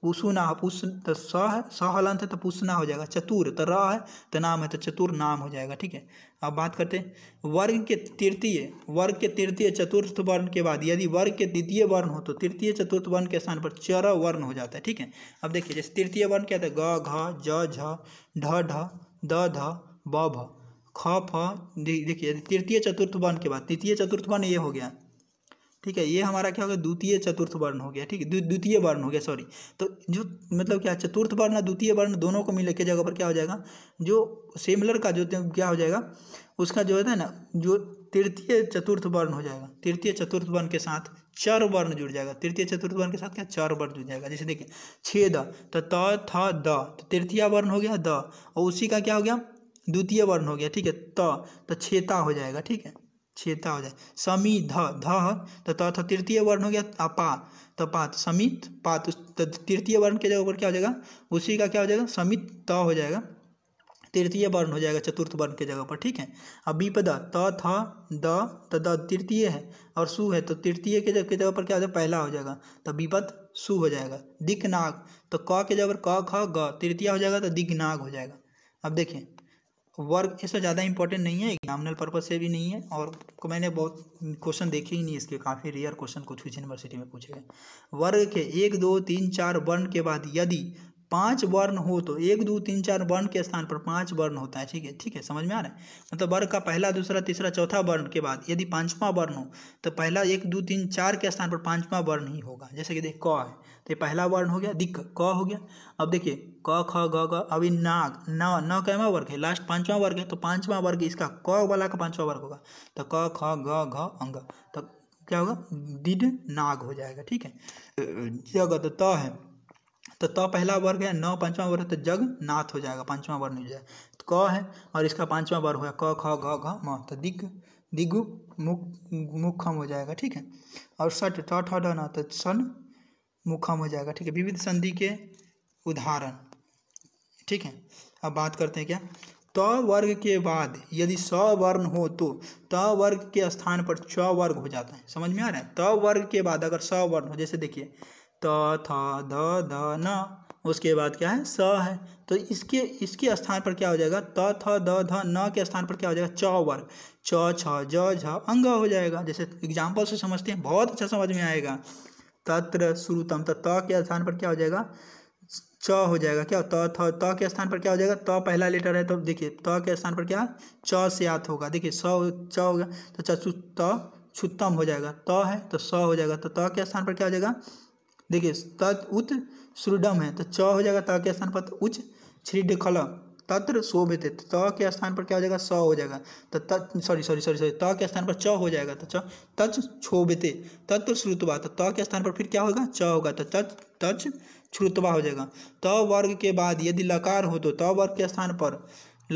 पुसु ना पुस तो स है स है तो पुसना हो जाएगा चतुर तो र है तो नाम है तो चतुर नाम हो जाएगा ठीक है अब बात करते हैं वर्ग के तृतीय वर्ग के तृतीय चतुर्थ वर्ण के बाद यदि वर्ग के द्वितीय वर्ण हो तो तृतीय चतुर्थ वर्ण के स्थान पर चर वर्ण हो जाता है ठीक है अब देखिए जैसे तृतीय वर्ण क्या है ग घ ज झ ढ ढ द ध ब भ ख फ देखिए तृतीय चतुर्थ वर्ण के बाद तृतीय चतुर्थ वर्ण ये हो गया ठीक है ये हमारा क्या हो गया द्वितीय चतुर्थ वर्ण हो गया ठीक है द्वितीय वर्ण हो गया सॉरी तो जो मतलब क्या चतुर्थ वर्ण और द्वितीय वर्ण दोनों को मिले के जगह पर क्या हो जाएगा जो सेमलर का जो क्या हो जाएगा उसका जो है ना जो तृतीय चतुर्थ वर्ण हो जाएगा तृतीय चतुर्थ वर्ण के साथ चर वर्ण जुड़ जाएगा तृतीय चतुर्थ वर्ण के साथ क्या चर वर्ण जुड़ जाएगा जैसे देखिए छेद तो त थ द तो तृतीय वर्ण हो गया द और उसी का क्या हो गया द्वितीय वर्ण हो गया ठीक है त तो छेता हो जाएगा ठीक है छेता हो जाए समी ध ध तो त थ तृतीय वर्ण हो गया अपा तो पात तो समित पात तो तृतीय वर्ण के जगह पर क्या हो जाएगा उसी का क्या हो जाएगा समित त हो जाएगा तृतीय वर्ण हो जाएगा चतुर्थ वर्ण के जगह पर ठीक है अब बीपदा त था द त तृतीय है और सु है तो तृतीय के जगह पर क्या हो जाएगा पहला हो जाएगा तो बीपद सु हो जाएगा नाग तो क के जगह पर क ख ग तृतीय हो जाएगा तो नाग हो जाएगा अब देखिए वर्ग इसमें ज़्यादा इंपॉर्टेंट नहीं है एग्जामिनल पर्पज से भी नहीं है और मैंने बहुत क्वेश्चन देखे ही नहीं इसके काफ़ी रेयर क्वेश्चन कुछ कुछ यूनिवर्सिटी में पूछे गए वर्ग के एक दो तीन चार वर्ण के बाद यदि पांच वर्ण हो तो एक दो तीन चार वर्ण के स्थान पर पांच वर्ण होता है ठीक है ठीक है समझ में आ रहा है मतलब वर्ग का पहला दूसरा तीसरा चौथा वर्ण के बाद यदि पांचवा वर्ण हो तो पहला एक दो तीन चार के स्थान पर पांचवा वर्ण ही होगा जैसे कि देख क है तो ये पहला वर्ण हो गया दिक्क क हो गया अब देखिए क ख ग अभी नाग न न कैवा वर्ग है लास्ट पांचवा वर्ग है तो पांचवा वर्ग इसका क वाला का पांचवा वर्ग होगा तो क ख ग घ अंग तो क्या होगा दिड नाग हो जाएगा ठीक है जगत त है तो त तो पहला वर्ग है नौ पांचवा वर्ग है तो जग नाथ हो जाएगा पांचवा वर्ण हो जाएगा तो क है और इसका पांचवा वर्ग हुआ क ख घ घ म तो दिग दिगु मुख मुखम हो जाएगा ठीक है और सट ट ठ ड तो सन मुखम हो जाएगा ठीक है विविध संधि के उदाहरण ठीक है अब बात करते हैं क्या त वर्ग के बाद यदि स वर्ण हो तो त वर्ग के स्थान पर च वर्ग हो जाता है समझ में आ रहा है त वर्ग के बाद अगर स वर्ण हो जैसे देखिए त था ध ध न उसके बाद क्या है स है तो इसके इसके स्थान पर क्या हो जाएगा त थ द ध न के स्थान पर क्या हो जाएगा च वर्ग च छ ज झ अंग हो जाएगा जैसे एग्जाम्पल से समझते हैं बहुत अच्छा समझ में आएगा तत्र श्रुतम तो त के स्थान पर क्या हो जाएगा च हो जाएगा क्या त थ त के स्थान पर क्या हो जाएगा त पहला लेटर है तो देखिए त के स्थान पर क्या च से आत होगा देखिए स च होगा तो चु त छुत्तम हो जाएगा त है तो स हो जाएगा तो त के स्थान पर क्या हो जाएगा देखिए तत् उच्च श्रुडम है तो च हो जाएगा त के स्थान पर तो उच्च छिड खल तत्र शोभित तो त के स्थान पर क्या हो जाएगा स हो जाएगा तो सॉरी सॉरी सॉरी सॉरी त के स्थान पर च हो जाएगा तो च तच थे तत्र श्रुतवा तो त के स्थान पर फिर क्या होगा च होगा तो तच तच श्रुतवा हो जाएगा त वर्ग के बाद यदि लकार हो तो त वर्ग के स्थान पर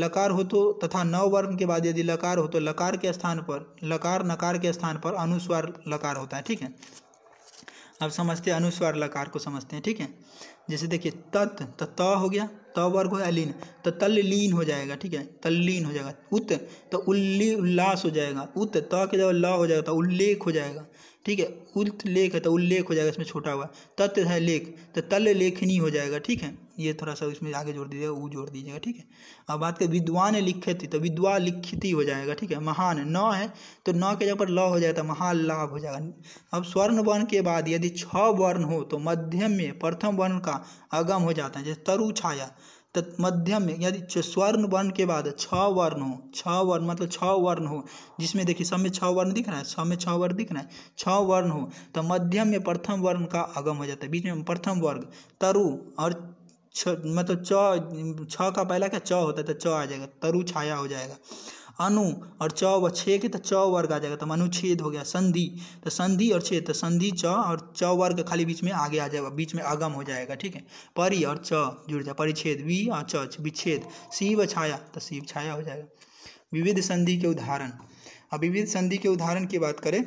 लकार हो तो तथा न वर्ग के बाद यदि लकार हो तो लकार के स्थान पर लकार नकार के स्थान पर अनुस्वार लकार होता है ठीक है अब समझते हैं अनुस्वार लकार को समझते हैं ठीक है जैसे देखिए तत् तो त हो गया त वर्ग हो लीन तो तल लीन हो जाएगा ठीक है तल्लीन हो जाएगा उत तो उल्ली उल्लास हो जाएगा उत त के जब ल हो जाएगा तो उल्लेख हो जाएगा ठीक है लेख है तो उल्लेख हो जाएगा इसमें छोटा हुआ तत् है लेख तो तल लेखनी हो जाएगा ठीक है ये थोड़ा सा इसमें आगे जोड़ दीजिएगा ऊ जोड़ दीजिएगा ठीक है अब बात करें विद्वान लिखित तो विद्वा लिखित ही हो जाएगा ठीक है महान न है तो न के जगह पर ल हो जाएगा तो महान लाभ हो जाएगा अब स्वर्ण वर्ण के बाद यदि छ वर्ण हो तो मध्यम में प्रथम वर्ण का अगम हो जाता है जैसे तरु छाया तो मध्यम में यदि स्वर्ण वर्ण के बाद छ वर्ण हो छ वर्ण मतलब छ वर्ण हो जिसमें देखिए सब में छ वर्ण दिख रहा है सब में छ वर्ण दिख रहा है छ वर्ण हो तो मध्यम में प्रथम वर्ण का अगम हो जाता है बीच में प्रथम वर्ग तरु और छ मतलब च छ का पहला क्या च होता है तो च आ जाएगा तरु छाया हो जाएगा अनु और च व छे के तो च वर्ग आ जाएगा तो अनुच्छेद हो गया संधि तो संधि और छेद तो संधि च और च वर्ग खाली बीच में आगे आ जाएगा बीच में आगम हो जाएगा ठीक है परि और च जुड़ जाए परिच्छेद वी और च विच्छेद शिव छाया तो शिव छाया हो जाएगा विविध संधि के उदाहरण अब विविध संधि के उदाहरण की बात करें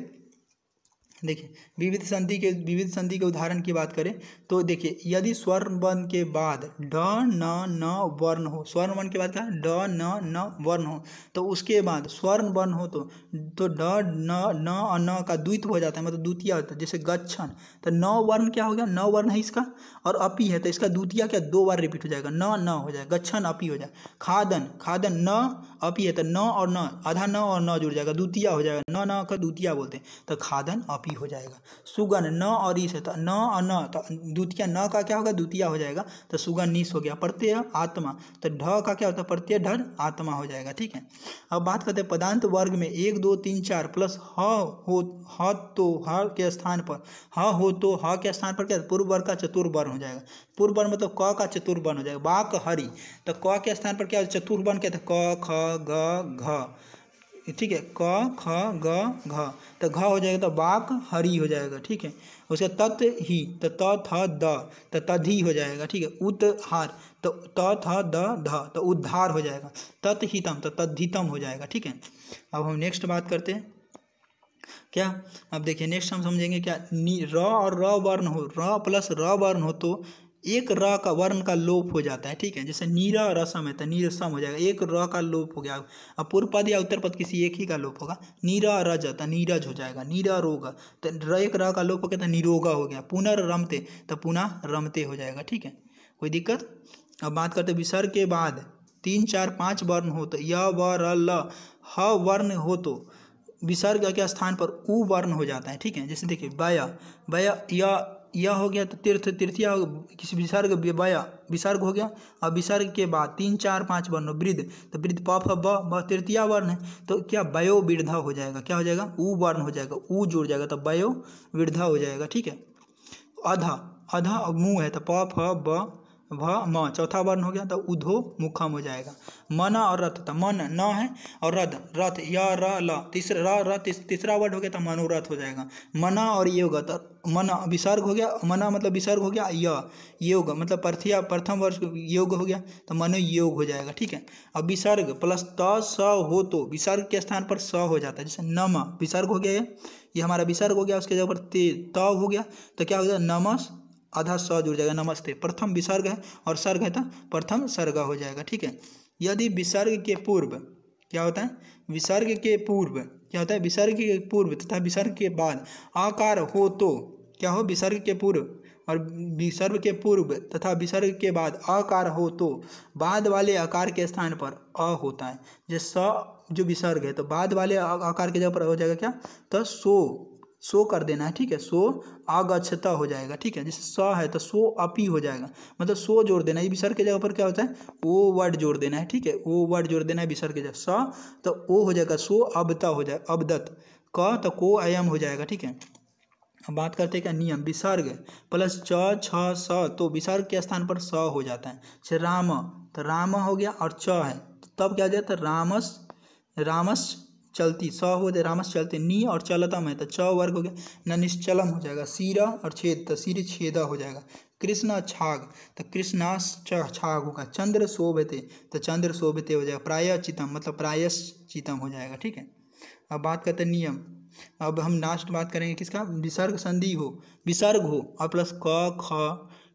देखिए विविध संधि के विविध संधि के उदाहरण की बात करें तो देखिए यदि स्वर्ण वर्ण के बाद ड न न वर्ण हो स्वर्ण वर्ण के बाद क्या ड न न वर्ण हो तो उसके बाद स्वर्ण वर्ण हो तो तो ड न न न का द्वित हो जाता है मतलब द्वितीय होता है जैसे गच्छन तो न वर्ण क्या हो गया न वर्ण है इसका और अपी है तो इसका द्वितीय क्या दो बार रिपीट हो जाएगा न न हो जाएगा गच्छन अपी हो जाए खादन खादन न अपी है तो न और न आधा न और न जुड़ जाएगा द्वितीय हो जाएगा न न का द्वितीय बोलते हैं तो खादन अपी हो जाएगा सुगन न और ईस है तो न और न तो द्वितीय न का क्या होगा द्वितीय हो जाएगा तो सुगन नीस हो गया प्रत्यय आत्मा तो ढ का क्या होता है प्रत्यय ढ आत्मा हो जाएगा ठीक है अब बात करते हैं पदांत वर्ग में एक दो तीन चार प्लस ह हो ह तो ह के स्थान पर ह हो तो ह के स्थान पर क्या पूर्व वर्ग का चतुर्वर हो जाएगा पूर्ववर्ण मतलब तो क का चतुर्वर्ण हो जाएगा बाक हरि तो क के स्थान पर क्या चतुर्वर्ण क्या था क ख ग घ ठीक है क ख ग घ तो घ हो जाएगा तो बाक हरी हो जाएगा ठीक है उसके तत् ही तो त थ द तो तधी हो जाएगा ठीक है उत हार तो त थ द ध तो उद्धार हो जाएगा तत् हितम तो तद्धितम हो जाएगा ठीक है अब हम नेक्स्ट बात करते हैं क्या अब देखिए नेक्स्ट हम समझेंगे क्या नी र और र वर्ण हो र प्लस र वर्ण हो तो एक र का वर्ण का लोप हो जाता है ठीक है जैसे नीरा रसम है तो नीरसम हो जाएगा एक र का लोप हो गया अब पूर्व पद या उत्तर पद किसी एक ही का लोप होगा नीरा रज तो नीरज हो जाएगा नीरा रोग तो र एक र का लोप हो गया तो निरोगा हो गया पुनर रमते तो पुनः रमते हो जाएगा ठीक है कोई दिक्कत अब बात करते विसर्ग के बाद तीन चार पाँच वर्ण हो तो य व र ल ह वर्ण हो तो विसर्ग के स्थान पर उ वर्ण हो जाता है ठीक है जैसे देखिए बया बया यह हो गया तो तीर्थ तृतीया किसी विसर्ग व्यवया विसर्ग हो गया और विसर्ग के बाद तीन चार पाँच वर्ण वृद्ध तो वृद्ध पफ ब व तृतीया वर्ण है तो क्या वयो वृद्धा हो जाएगा क्या हो जाएगा ऊ वर्ण हो जाएगा ऊ जुड़ जाएगा तो वयो वृद्धा हो जाएगा ठीक है अधा अधा मुँह है तो पफ ब भ म चौथा वर्ण हो गया तो उधो मुखम हो जाएगा मन और रथ तो मन न है और रथ रथ य र ल तीसरा र तीसरा वर्ड हो गया तो मनोरथ हो जाएगा मना और योग तो मन विसर्ग हो गया मना मतलब विसर्ग हो गया य योग मतलब प्रथिया प्रथम वर्ष योग हो गया तो मनोयोग हो जाएगा ठीक है अब विसर्ग प्लस त स हो तो विसर्ग के स्थान पर स हो जाता है जैसे नम विसर्ग हो गया ये हमारा विसर्ग हो गया उसके जगह पर ते त हो गया तो क्या हो गया नमस आधा स जुड़ जाएगा नमस्ते प्रथम विसर्ग है और सर्ग है तो प्रथम सर्ग हो जाएगा ठीक है यदि विसर्ग के पूर्व क्या होता है विसर्ग के पूर्व क्या होता है विसर्ग के पूर्व तथा विसर्ग के बाद आकार हो तो क्या हो विसर्ग के पूर्व और विसर्ग के पूर्व तथा विसर्ग के बाद अकार हो तो बाद वाले आकार के स्थान पर अ होता है जैसे स जो विसर्ग है तो बाद वाले आकार के जगह पर हो जाएगा क्या तो सो सो कर देना है ठीक है सो आगछता हो जाएगा ठीक है जैसे स है तो सो अपी हो जाएगा मतलब सो जोड़ देना है विसर्ग के जगह पर क्या होता है ओ वर्ड जोड़ देना है ठीक है ओ वर्ड जोड़ देना है विसर्ग के जगह स तो ओ हो जाएगा सो अबता हो जाए अबदत क तो को अयम हो जाएगा ठीक है अब बात करते हैं क्या नियम विसर्ग प्लस च छ स तो विसर्ग के स्थान पर स हो जाता है जैसे राम तो राम हो गया और च है तो तब क्या हो जाता है रामस रामस चलती स हो जाए रामस चलते नी और चलतम है तो च वर्ग हो गया न निश्चलम हो जाएगा सीरा और छेद तो सीर छेदा हो जाएगा कृष्णा छाग तो कृष्णास छाग होगा चंद्र शोभते तो चंद्र शोभते हो जाएगा प्राय चितम मतलब प्रायश्चितम हो जाएगा ठीक है अब बात करते हैं नियम अब हम लास्ट बात करेंगे किसका विसर्ग संधि हो विसर्ग हो और प्लस क ख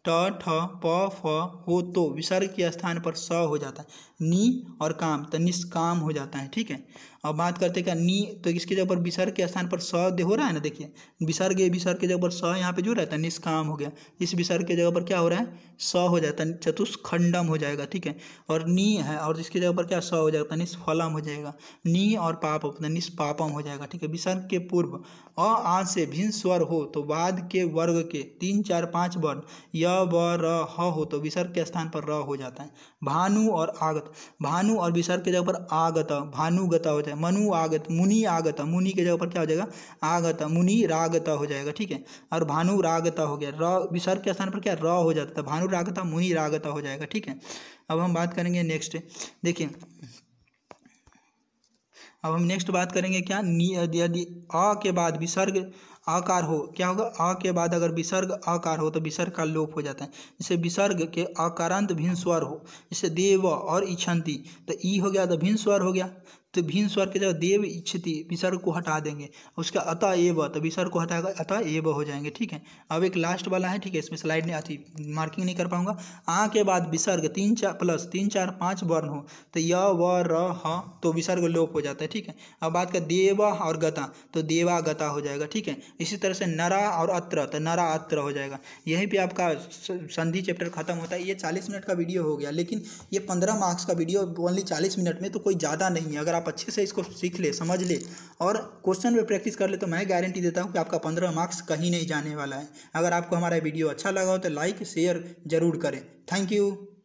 ट ठ प फ हो तो विसर्ग के स्थान पर स हो जाता है नी और काम तो निष्काम हो जाता है ठीक है अब बात करते क्या नी तो इसके जगह पर विसर्ग के स्थान पर स दे हो रहा है ना देखिए विसर्ग विसर्ग के जगह पर स यहाँ पे जो रहता है निष्काम हो गया इस विसर्ग के जगह पर क्या हो रहा है स हो जाता है चतुष्खंडम हो जाएगा ठीक है और नी है और जिसके जगह पर क्या स हो जाता है निष्फलम हो जाएगा नी और पाप अपना निष्पापम हो जाएगा ठीक है विसर्ग के पूर्व अ आ से भिन्न स्वर हो तो बाद के वर्ग के तीन चार पाँच वर्ण य व र हो तो विसर्ग के स्थान पर र हो जाता है भानु और आगत भानु और विसर्ग के जगह पर आगत भानुगता हो जाए मनु आगत मुनि आगत मुनि के जगह पर क्या हो जाएगा आगत मुनि रागत हो जाएगा ठीक है और भानु रागत हो गया र विसर्ग के स्थान पर क्या र हो जाता था भानु रागता मुनि रागत हो जाएगा ठीक है अब हम बात करेंगे नेक्स्ट देखिए अब हम नेक्स्ट बात करेंगे क्या यदि अ के बाद विसर्ग आकार हो क्या होगा आ के बाद अगर विसर्ग आकार हो तो विसर्ग का लोप हो जाता है जैसे विसर्ग के आकारांत भिन्न स्वर हो जैसे देव और इच्छंती तो ई हो गया तो भिन्न स्वर हो गया तो भीन स्वर के जगह देव इच्छति विसर्ग को हटा देंगे उसका अतः एव तो विसर्ग को हटाएगा अतः एव हो जाएंगे ठीक है अब एक लास्ट वाला है ठीक है इसमें स्लाइड नहीं आती मार्किंग नहीं कर पाऊंगा आ के बाद विसर्ग तीन चार प्लस तीन चार पाँच वर्ण हो तो य व र ह तो विसर्ग लोप हो जाता है ठीक है अब बात कर देव और गता तो देवा गता हो जाएगा ठीक है इसी तरह से नरा और अत्र तो नरा अत्र हो जाएगा यहीं पे आपका संधि चैप्टर खत्म होता है ये चालीस मिनट का वीडियो हो गया लेकिन ये पंद्रह मार्क्स का वीडियो ओनली चालीस मिनट में तो कोई ज़्यादा नहीं है अगर आप आप अच्छे से इसको सीख ले समझ ले और क्वेश्चन में प्रैक्टिस कर ले तो मैं गारंटी देता हूँ कि आपका पंद्रह मार्क्स कहीं नहीं जाने वाला है अगर आपको हमारा वीडियो अच्छा लगा हो तो लाइक शेयर ज़रूर करें थैंक यू